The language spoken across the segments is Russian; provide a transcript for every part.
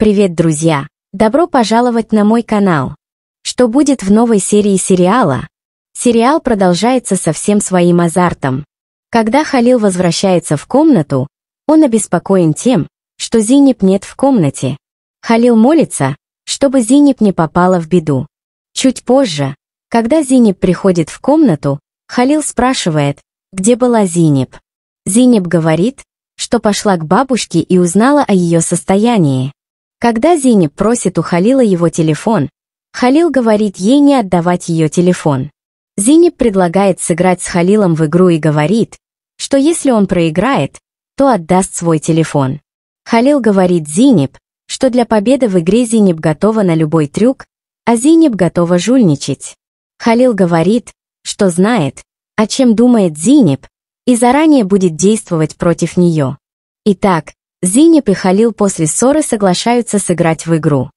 Привет, друзья! Добро пожаловать на мой канал! Что будет в новой серии сериала? Сериал продолжается со всем своим азартом. Когда Халил возвращается в комнату, он обеспокоен тем, что Зинеп нет в комнате. Халил молится, чтобы Зинеп не попала в беду. Чуть позже, когда Зинеп приходит в комнату, Халил спрашивает, где была Зинеп. Зинеп говорит, что пошла к бабушке и узнала о ее состоянии. Когда Зини просит у Халила его телефон, Халил говорит ей не отдавать ее телефон. Зини предлагает сыграть с Халилом в игру и говорит, что если он проиграет, то отдаст свой телефон. Халил говорит Зиниб, что для победы в игре Зиниб готова на любой трюк, а Зиниб готова жульничать. Халил говорит, что знает, о чем думает Зиниб, и заранее будет действовать против нее. Итак, Зинеп и Халил после ссоры соглашаются сыграть в игру.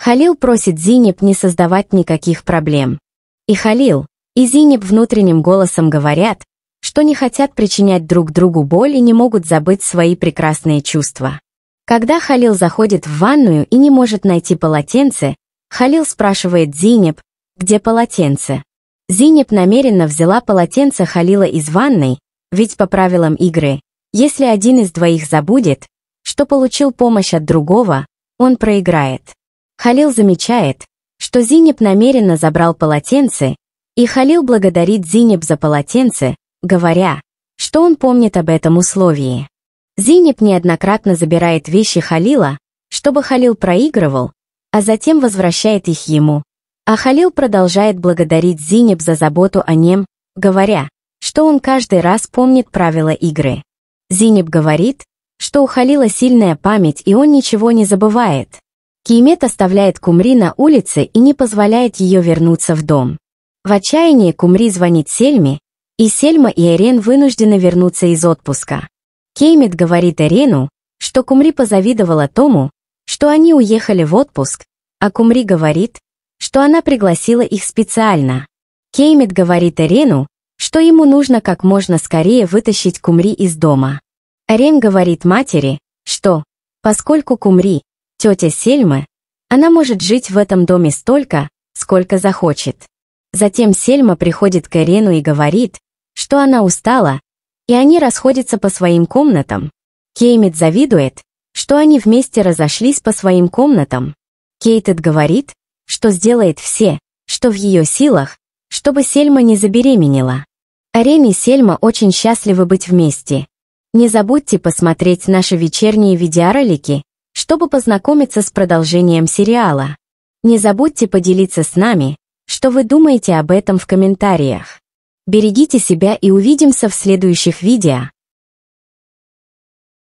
Халил просит Зинеп не создавать никаких проблем. И Халил, и Зинеп внутренним голосом говорят, что не хотят причинять друг другу боль и не могут забыть свои прекрасные чувства. Когда Халил заходит в ванную и не может найти полотенце, Халил спрашивает Зинеп, где полотенце. Зинеп намеренно взяла полотенце Халила из ванной, ведь по правилам игры, если один из двоих забудет, что получил помощь от другого, он проиграет. Халил замечает, что Зинеп намеренно забрал полотенце, и Халил благодарит Зинеп за полотенце, говоря, что он помнит об этом условии. Зинеп неоднократно забирает вещи Халила, чтобы Халил проигрывал, а затем возвращает их ему. А Халил продолжает благодарить Зинеп за заботу о нем, говоря, что он каждый раз помнит правила игры. Зинеп говорит, что у Халила сильная память, и он ничего не забывает. Киемет оставляет Кумри на улице и не позволяет ее вернуться в дом. В отчаянии Кумри звонит Сельме, и Сельма и Эрен вынуждены вернуться из отпуска. Кеймет говорит Эрену, что Кумри позавидовала тому, что они уехали в отпуск, а Кумри говорит, что она пригласила их специально. Кеймет говорит Эрену, что ему нужно как можно скорее вытащить Кумри из дома. Рем говорит матери, что, поскольку Кумри, тетя Сельмы, она может жить в этом доме столько, сколько захочет. Затем Сельма приходит к Эрену и говорит, что она устала, и они расходятся по своим комнатам. Кеймит завидует, что они вместе разошлись по своим комнатам. Кейтед говорит, что сделает все, что в ее силах, чтобы Сельма не забеременела. Арен и Сельма очень счастливы быть вместе, не забудьте посмотреть наши вечерние видеоролики, чтобы познакомиться с продолжением сериала. Не забудьте поделиться с нами, что вы думаете об этом в комментариях. Берегите себя и увидимся в следующих видео.